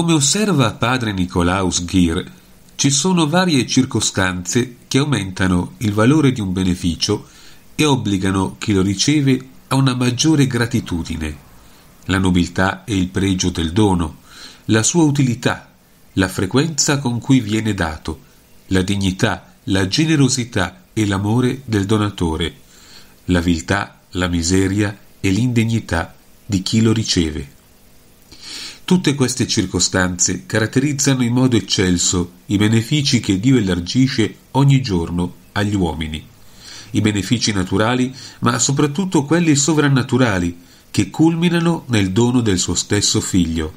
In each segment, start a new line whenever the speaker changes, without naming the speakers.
Come osserva padre Nicolaus Ghier, ci sono varie circostanze che aumentano il valore di un beneficio e obbligano chi lo riceve a una maggiore gratitudine. La nobiltà e il pregio del dono, la sua utilità, la frequenza con cui viene dato, la dignità, la generosità e l'amore del donatore, la viltà, la miseria e l'indegnità di chi lo riceve. Tutte queste circostanze caratterizzano in modo eccelso i benefici che Dio elargisce ogni giorno agli uomini, i benefici naturali, ma soprattutto quelli sovrannaturali, che culminano nel dono del suo stesso figlio.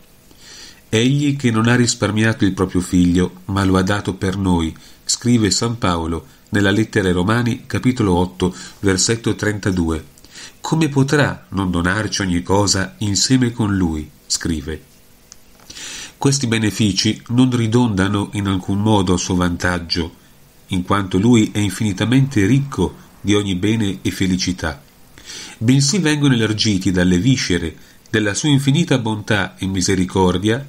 Egli che non ha risparmiato il proprio figlio, ma lo ha dato per noi, scrive San Paolo nella lettera ai Romani, capitolo 8, versetto 32. Come potrà non donarci ogni cosa insieme con lui? scrive. Questi benefici non ridondano in alcun modo a suo vantaggio, in quanto lui è infinitamente ricco di ogni bene e felicità, bensì vengono elargiti dalle viscere della sua infinita bontà e misericordia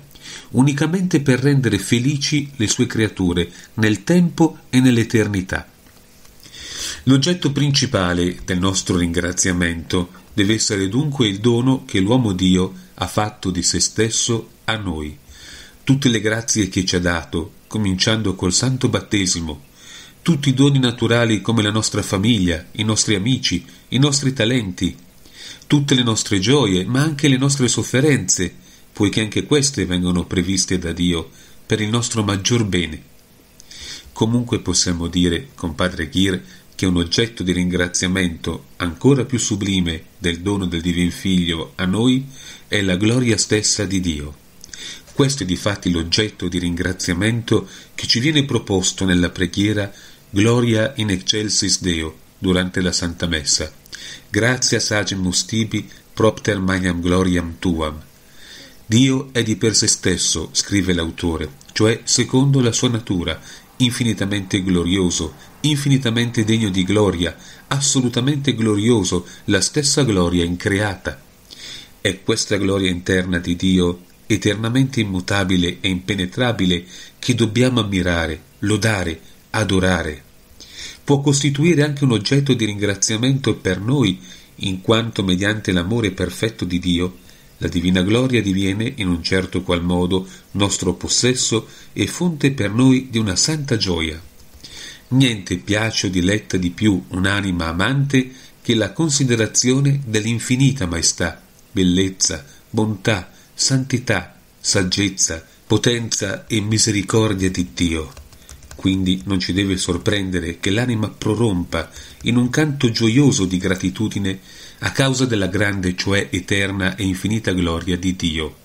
unicamente per rendere felici le sue creature nel tempo e nell'eternità. L'oggetto principale del nostro ringraziamento deve essere dunque il dono che l'uomo Dio ha fatto di se stesso a noi tutte le grazie che ci ha dato, cominciando col santo battesimo, tutti i doni naturali come la nostra famiglia, i nostri amici, i nostri talenti, tutte le nostre gioie, ma anche le nostre sofferenze, poiché anche queste vengono previste da Dio per il nostro maggior bene. Comunque possiamo dire, con padre Ghir, che un oggetto di ringraziamento ancora più sublime del dono del Divin Figlio a noi è la gloria stessa di Dio. Questo è difatti l'oggetto di ringraziamento che ci viene proposto nella preghiera Gloria in excelsis Deo durante la Santa Messa. Grazia sagemus tibi propter magnam gloriam tuam. Dio è di per se stesso, scrive l'autore, cioè secondo la sua natura, infinitamente glorioso, infinitamente degno di gloria, assolutamente glorioso, la stessa gloria increata. È questa gloria interna di Dio eternamente immutabile e impenetrabile che dobbiamo ammirare, lodare, adorare. Può costituire anche un oggetto di ringraziamento per noi, in quanto mediante l'amore perfetto di Dio, la divina gloria diviene in un certo qual modo nostro possesso e fonte per noi di una santa gioia. Niente piace o diletta di più un'anima amante che la considerazione dell'infinita maestà, bellezza, bontà, santità, saggezza, potenza e misericordia di Dio. Quindi non ci deve sorprendere che l'anima prorompa in un canto gioioso di gratitudine a causa della grande, cioè eterna e infinita gloria di Dio.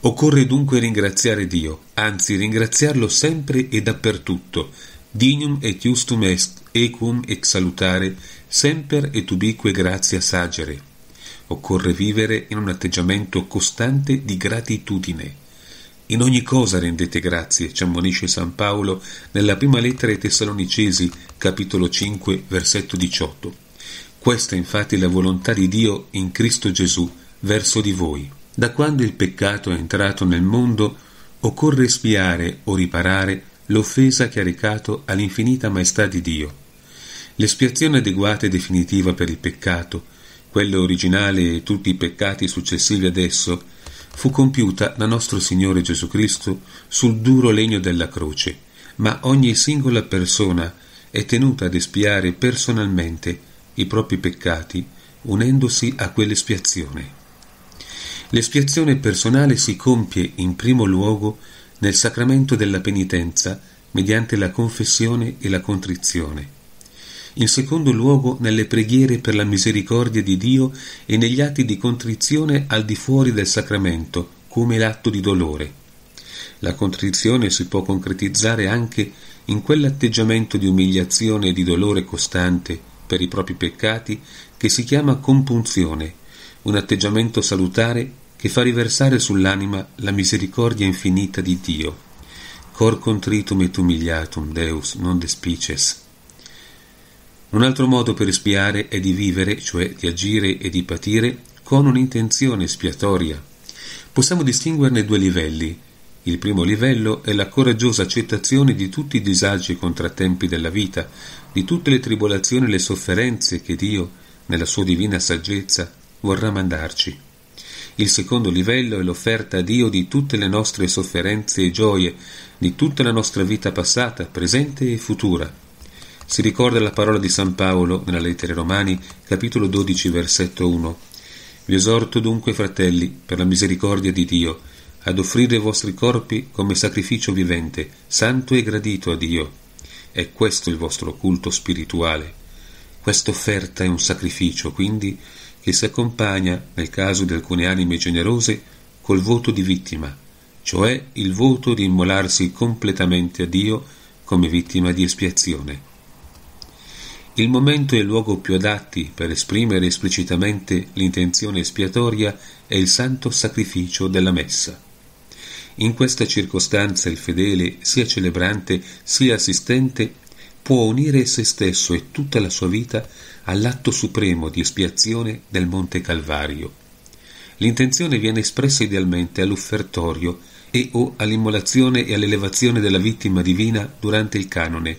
Occorre dunque ringraziare Dio, anzi ringraziarlo sempre e dappertutto, dignum et justum est, equum et salutare, semper et ubique gratia sagere. Occorre vivere in un atteggiamento costante di gratitudine. In ogni cosa rendete grazie, ci ammonisce San Paolo nella prima lettera ai Tessalonicesi, capitolo 5, versetto 18. Questa è infatti la volontà di Dio in Cristo Gesù verso di voi. Da quando il peccato è entrato nel mondo, occorre spiare o riparare l'offesa che ha recato all'infinita maestà di Dio. L'espiazione adeguata e definitiva per il peccato quello originale e tutti i peccati successivi ad esso, fu compiuta da nostro Signore Gesù Cristo sul duro legno della croce, ma ogni singola persona è tenuta ad espiare personalmente i propri peccati, unendosi a quell'espiazione. L'espiazione personale si compie in primo luogo nel sacramento della penitenza mediante la confessione e la contrizione in secondo luogo nelle preghiere per la misericordia di Dio e negli atti di contrizione al di fuori del sacramento, come l'atto di dolore. La contrizione si può concretizzare anche in quell'atteggiamento di umiliazione e di dolore costante per i propri peccati che si chiama compunzione, un atteggiamento salutare che fa riversare sull'anima la misericordia infinita di Dio. Cor contritum et humiliatum Deus non despices. Un altro modo per espiare è di vivere, cioè di agire e di patire, con un'intenzione espiatoria. Possiamo distinguerne due livelli. Il primo livello è la coraggiosa accettazione di tutti i disagi e contrattempi della vita, di tutte le tribolazioni e le sofferenze che Dio, nella sua divina saggezza, vorrà mandarci. Il secondo livello è l'offerta a Dio di tutte le nostre sofferenze e gioie, di tutta la nostra vita passata, presente e futura. Si ricorda la parola di San Paolo nella lettera ai Romani, capitolo 12, versetto 1. Vi esorto dunque, fratelli, per la misericordia di Dio, ad offrire i vostri corpi come sacrificio vivente, santo e gradito a Dio. È questo il vostro culto spirituale. Questa offerta è un sacrificio, quindi, che si accompagna, nel caso di alcune anime generose, col voto di vittima, cioè il voto di immolarsi completamente a Dio come vittima di espiazione il momento e il luogo più adatti per esprimere esplicitamente l'intenzione espiatoria è il santo sacrificio della messa. In questa circostanza il fedele, sia celebrante sia assistente, può unire se stesso e tutta la sua vita all'atto supremo di espiazione del Monte Calvario. L'intenzione viene espressa idealmente all'offertorio e o all'immolazione e all'elevazione della vittima divina durante il canone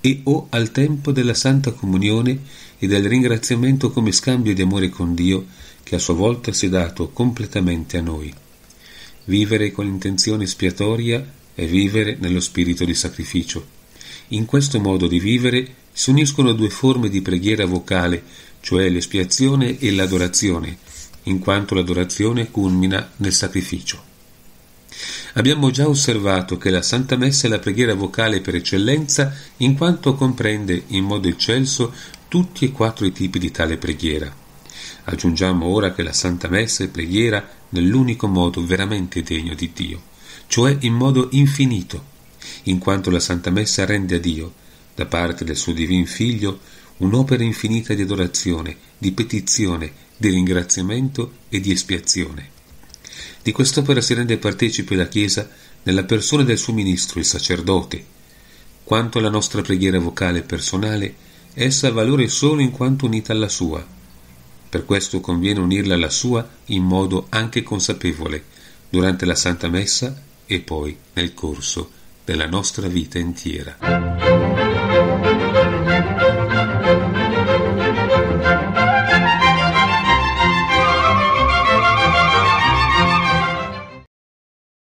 e o al tempo della Santa Comunione e del ringraziamento come scambio di amore con Dio, che a sua volta si è dato completamente a noi. Vivere con intenzione spiatoria è vivere nello spirito di sacrificio. In questo modo di vivere si uniscono due forme di preghiera vocale, cioè l'espiazione e l'adorazione, in quanto l'adorazione culmina nel sacrificio. Abbiamo già osservato che la Santa Messa è la preghiera vocale per eccellenza in quanto comprende in modo eccelso tutti e quattro i tipi di tale preghiera. Aggiungiamo ora che la Santa Messa è preghiera nell'unico modo veramente degno di Dio, cioè in modo infinito, in quanto la Santa Messa rende a Dio, da parte del suo Divin Figlio, un'opera infinita di adorazione, di petizione, di ringraziamento e di espiazione. Di quest'opera si rende partecipe la Chiesa nella persona del suo ministro, il sacerdote. Quanto alla nostra preghiera vocale personale, essa ha valore solo in quanto unita alla sua. Per questo conviene unirla alla sua in modo anche consapevole, durante la Santa Messa e poi nel corso della nostra vita intera.